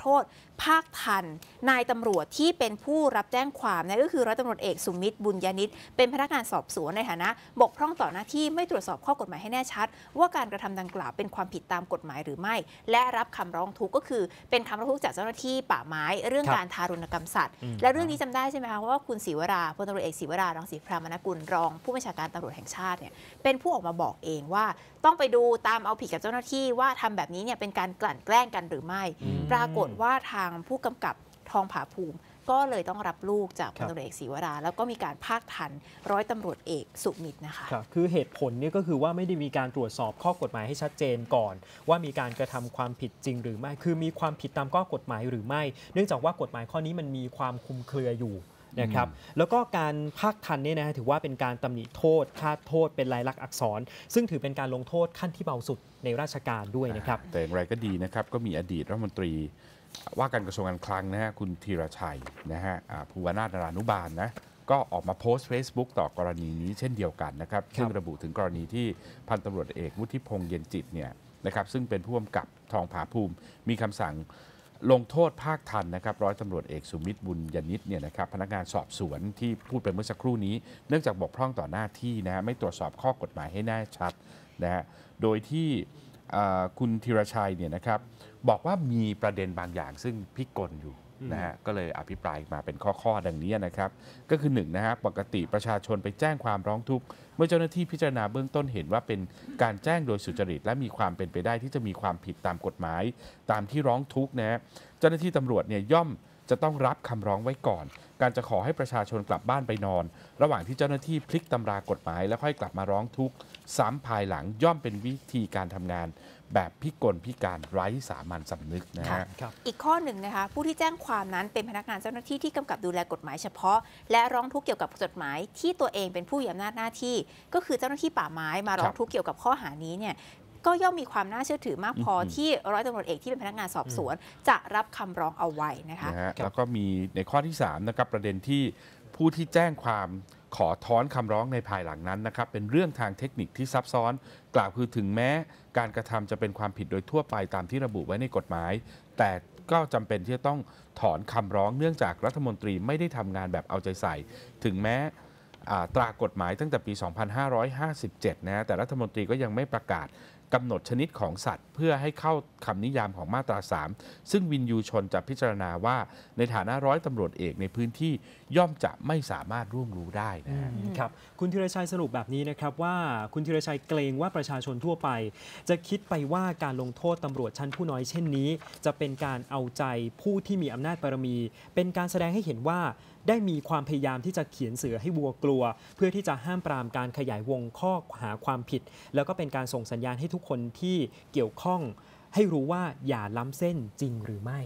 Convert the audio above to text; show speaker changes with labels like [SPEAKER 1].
[SPEAKER 1] โทษภาคทันนายตำรวจที่เป็นผู้รับแจ้งความนั่นก็คือร้อยตำรวจเอกสุมิตรบุญญานิตเป็นพนักงานสอบสวนในฐานะ บกพร่องต่อหน้าที่ไม่ตรวจสอบข้อกฎหมายให้แน่ชัด ว่าการกระทำดังกล่าวเป็นความผิดตามกฎหมายหรือไม่ และรับคำร้องทุกข์ก็คือ เป็นคำร้องทุกข์จากเจ้าหน้าที่ ป่าไม้เรื่องการทารุณกรรมสัตว์ และเรื่องนี้จำได้ใช่ไหมคะว่า คุณศิวราพลตำรวจเอกศิวรารังสีพรามนกุลรองผู้บัญชาการตำรวจแห่งชาติเนี่ยเป็นผู้ออกมาบอกเองว่าต้องไปดูตามเอาผิดกับเจ้าหน้าที่ว่าทำแบบนี้เนี่ยเป็นการกลั่นแกล้งกันหรือไม่ปรากฏฏว่าทางผู้กำกับทองผาภูมิ ก็เลยต้องรับลูกจากพลตำรวจเอกศีวรา แล้วก็มีการภาคทัน ร้อยตำรวจเอกสุมิต
[SPEAKER 2] รนะคะครับคือเหตุผลนี่ก็คือว่าไม่ได้มีการตรวจสอบข้อกฎหมายให้ชัดเจนก่อน ว่ามีการกระทำความผิดจริงหรือไม่ คือมีความผิดตามข้อกฎหมายหรือไม่ เนื่องจากว่ากฎหมายข้อนี้มันมีความคุมเครืออยู่นะครับแล้วก็การพักทันเนี่ยนะถือว่าเป็นการตำหนิโทษค่าโทษเป็นลายลักษณ์อักษร ซึ่งถือเป็นการลง
[SPEAKER 3] โทษขั้นที่เบาสุดในราชการด้วยนะครับแต่อย่างไรก็ดีนะครับ ก็มีอดีตรัฐมนตรีว่าการกระทรวงการคลังนะฮะคุณธีรชัยนะฮะภูวนาถนานุบาลนนะก็ออกมาโพสต์ Facebook ต่อกรณีนี้เช่นเดียวกันนะครับซึ่งระบุถึงกรณีที่พันตำรวจเอกวุฒิพงษ์เย็นจิตเนี่ยนะครับซึ่งเป็นผู้กำกับทองผาภูมิมีคำสั่งลงโทษภาคทันนะครับ ร้อยตำรวจเอกสุมิตร บุญยนิตเนี่ยนะครับพนักงานสอบสวนที่พูดไปเมื่อสักครู่นี้เนื่องจากบกพร่องต่อหน้าที่นะฮะไม่ตรวจสอบข้อกฎหมายให้แน่ชัดนะฮะโดยที่คุณธีรชัยเนี่ยนะครับ บอกว่ามีประเด็นบางอย่างซึ่งพิกลอยู่นะฮะก็เลยอภิปรายมาเป็นข้อๆดังนี้นะครับก็คือ1นนะฮะปกติประชาชนไปแจ้งความร้องทุกข์เมื่อเจ้าหน้าที่พิจารณาเบื้องต้นเห็นว่าเป็นการแจ้งโดยสุจริต และมีความเป็นไปได้ที่จะมีความผิดตามกฎหมาย ตามที่ร้องทุกข์นะฮะเจ้าหน้าที่ตำรวจเนี่ยย่อมจะต้องรับคำร้องไว้ก่อน การจะขอให้ประชาชนกลับบ้านไปนอน ระหว่างที่เจ้าหน้าที่พลิกตำรากฎหมาย แล้วค่อยกลับมาร้องทุกข์ซ้ำภายหลังย่อมเป็นวิธีการทำงาน แบบพิกลพิการไร้สามัญสำนึกนะฮะ
[SPEAKER 1] อีกข้อหนึ่งนะคะ ผู้ที่แจ้งความนั้นเป็นพนักงานเจ้าหน้าที่ที่กำกับดูแลกฎหมายเฉพาะ และร้องทุกข์เกี่ยวกับกฎหมายที่ตัวเองเป็นผู้มีอำนาจหน้าที่ ก็คือเจ้าหน้าที่ป่าไม้มาร้องทุกข์เกี่ยวกับข้อหานี้เนี่ยก็ย่อมมีความน่าเชื่อถือมากพอที่ร้อยตำรวจเอกที่เป็นพนักงานสอบสวนจะรับคำร้องเอาไว้นะคะ
[SPEAKER 3] แล้วก็มีในข้อที่3นะครับประเด็นที่ผู้ที่แจ้งความขอถอนคำร้องในภายหลังนั้นนะครับ เป็นเรื่องทางเทคนิคที่ซับซ้อน กล่าวคือถึงแม้การกระทำจะเป็นความผิดโดยทั่วไปตามที่ระบุไว้ในกฎหมาย แต่ก็จำเป็นที่จะต้องถอนคำร้องเนื่องจากรัฐมนตรีไม่ได้ทำงานแบบเอาใจใส่ ถึงแม้ตรากฎหมายตั้งแต่ปี 2557 นะ แต่รัฐมนตรีก็ยังไม่ประกาศกำหนดชนิดของสัตว์ เพื่อให้เข้าคำนิยามของมาตรา 3 ซึ่งวินยูชนจะพิจารณาว่า ในฐานะร้อยตำรวจเอกในพื้นที่ย่อมจะไม่สามารถร่วมรู้ได้นะครับคุณธีรชัยสรุปแบบนี้นะครับว่าคุณธีรชัยเกรงว่าประชาชน
[SPEAKER 2] ทั่วไป จะคิดไปว่าการลงโทษตำรวจชั้นผู้น้อยเช่นนี้ จะเป็นการเอาใจผู้ที่มีอำนาจบารมี เป็นการแสดงให้เห็นว่าได้มีความพยายามที่จะเขียนเสือให้วัวกลัว เพื่อที่จะห้ามปรามการขยายวงข้อหาความผิด แล้วก็เป็นการส่งสัญญาณให้ทุกคนที่เกี่ยวข้อง ให้รู้ว่าอย่าล้ำเส้นจริงหรือไม่